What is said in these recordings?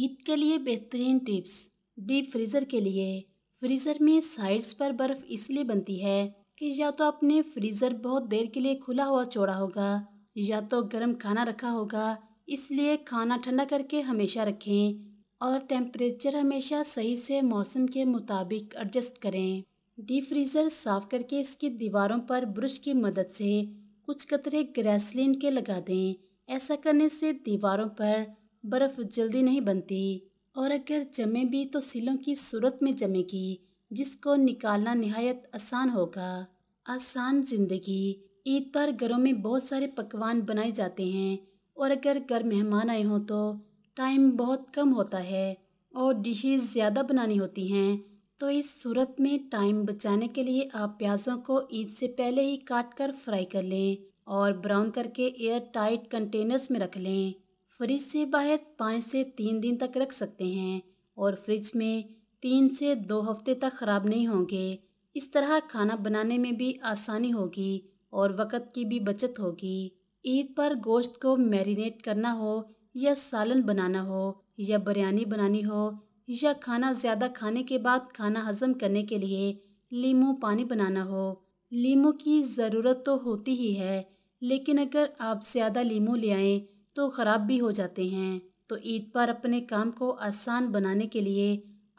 ईद के लिए बेहतरीन टिप्स डीप फ्रीज़र के लिए फ्रीज़र में साइड्स पर बर्फ़ इसलिए बनती है कि या तो आपने फ्रीज़र बहुत देर के लिए खुला हुआ चौड़ा होगा या तो गर्म खाना रखा होगा इसलिए खाना ठंडा करके हमेशा रखें और टेम्परेचर हमेशा सही से मौसम के मुताबिक एडजस्ट करें डीप फ्रीज़र साफ़ करके इसकी दीवारों पर ब्रश की मदद से कुछ कतरे ग्रेसलिन के लगा दें ऐसा करने से दीवारों पर बर्फ़ जल्दी नहीं बनती और अगर जमे भी तो सिलों की सूरत में जमेगी जिसको निकालना नहायत आसान होगा आसान ज़िंदगी ईद पर घरों में बहुत सारे पकवान बनाए जाते हैं और अगर घर मेहमान आए हों तो टाइम बहुत कम होता है और डिशेज ज़्यादा बनानी होती हैं तो इस सूरत में टाइम बचाने के लिए आप प्याज़ों को ईद से पहले ही काट कर फ्राई कर लें और ब्राउन करके एयर टाइट कंटेनर्स में रख लें फ्रिज से बाहर पाँच से तीन दिन तक रख सकते हैं और फ्रिज में तीन से दो हफ्ते तक ख़राब नहीं होंगे इस तरह खाना बनाने में भी आसानी होगी और वक़्त की भी बचत होगी ईद पर गोश्त को मैरिनेट करना हो या सालन बनाना हो या बिरयानी बनानी हो या खाना ज़्यादा खाने के बाद खाना हज़म करने के लिए लीम पानी बनाना हो लीमू की ज़रूरत तो होती ही है लेकिन अगर आप ज़्यादा लीमू ले आएँ तो ख़राब भी हो जाते हैं तो ईद पर अपने काम को आसान बनाने के लिए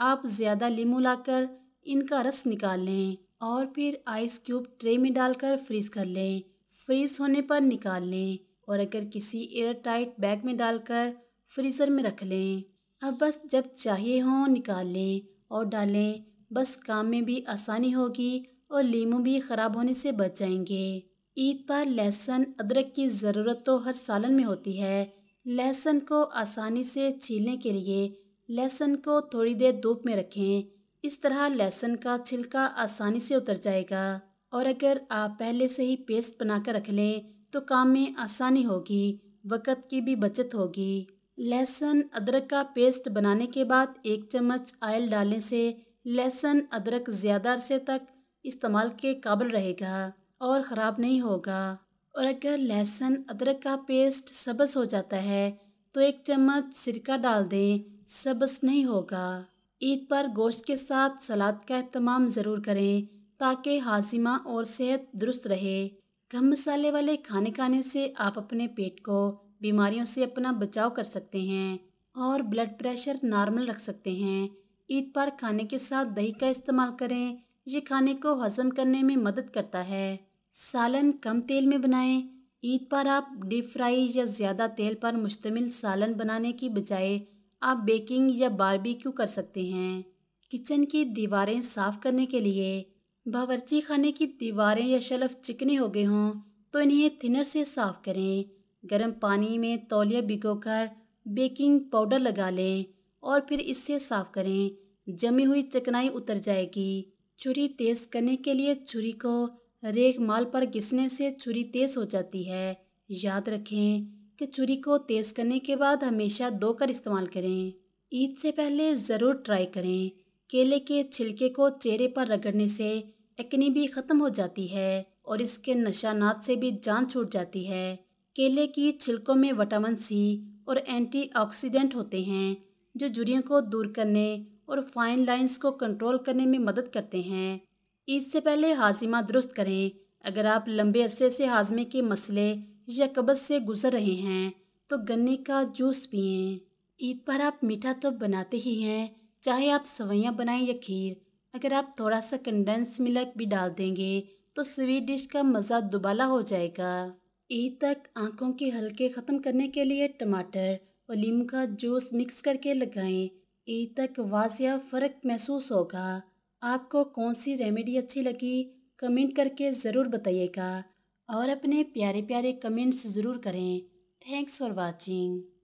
आप ज़्यादा लीमू लाकर इनका रस निकाल लें और फिर आइस क्यूब ट्रे में डालकर फ्रीज़ कर लें फ्रीज़ होने पर निकाल लें और अगर किसी एयर टाइट बैग में डालकर फ्रीज़र में रख लें अब बस जब चाहिए हो निकाल लें और डालें बस काम में भी आसानी होगी और लीमू भी ख़राब होने से बच जाएंगे ईद पर लहसुन अदरक की ज़रूरत तो हर सालन में होती है लहसुन को आसानी से छीलने के लिए लहसुन को थोड़ी देर धूप में रखें इस तरह लहसुन का छिलका आसानी से उतर जाएगा और अगर आप पहले से ही पेस्ट बनाकर रख लें तो काम में आसानी होगी वक़्त की भी बचत होगी लहसुन अदरक का पेस्ट बनाने के बाद एक चम्मच आयल डालने से लहसुन अदरक ज़्यादा अरसे तक इस्तेमाल के काबिल रहेगा और ख़राब नहीं होगा और अगर लहसुन अदरक का पेस्ट सब्ज़ हो जाता है तो एक चम्मच सिरका डाल दें सब्ज़ नहीं होगा ईद पर गोश्त के साथ सलाद का अहतमाम ज़रूर करें ताकि हाजिमा और सेहत दुरुस्त रहे कम मसाले वाले खाने खाने से आप अपने पेट को बीमारियों से अपना बचाव कर सकते हैं और ब्लड प्रेशर नॉर्मल रख सकते हैं ईद पर खाने के साथ दही का इस्तेमाल करें ये खाने को हजम करने में मदद करता है सालन कम तेल में बनाएं ईद पर आप डीप फ्राई या ज़्यादा तेल पर मुश्तमिल सालन बनाने की बजाय आप बेकिंग या बारबेक्यू कर सकते हैं किचन की दीवारें साफ़ करने के लिए बावर्ची खाने की दीवारें या शलफ चिकने हो गए हों तो इन्हें थिनर से साफ़ करें गर्म पानी में तौलिया भिगोकर बेकिंग पाउडर लगा लें और फिर इससे साफ़ करें जमी हुई चिकनाई उतर जाएगी छुरी तेज़ करने के लिए छुरी को रेख माल पर घिसने से छुरी तेज हो जाती है याद रखें कि छुरी को तेज करने के बाद हमेशा दो कर इस्तेमाल करें ईद से पहले ज़रूर ट्राई करें केले के छिलके को चेहरे पर रगड़ने से एक्नी भी ख़त्म हो जाती है और इसके नशानात से भी जान छूट जाती है केले की छिलकों में विटामिन सी और एंटीऑक्सीडेंट होते हैं जो जुड़ियों को दूर करने और फाइन लाइंस को कंट्रोल करने में मदद करते हैं ईद से पहले हाजिमा दुरुस्त करें अगर आप लंबे अरसे से हाजमे के मसले या कब्ज़ से गुजर रहे हैं तो गन्ने का जूस पिएं ईद पर आप मीठा तो बनाते ही हैं चाहे आप सवैयाँ बनाएं या खीर अगर आप थोड़ा सा कंडेंस मिल्क भी डाल देंगे तो स्वीट डिश का मज़ा दुबला हो जाएगा ईद तक आंखों के हल्के ख़त्म करने के लिए टमाटर और लीम का जूस मिक्स करके लगाएं ईद तक वाजिया फ़र्क महसूस होगा आपको कौन सी रेमेडी अच्छी लगी कमेंट करके ज़रूर बताइएगा और अपने प्यारे प्यारे कमेंट्स ज़रूर करें थैंक्स फॉर वाचिंग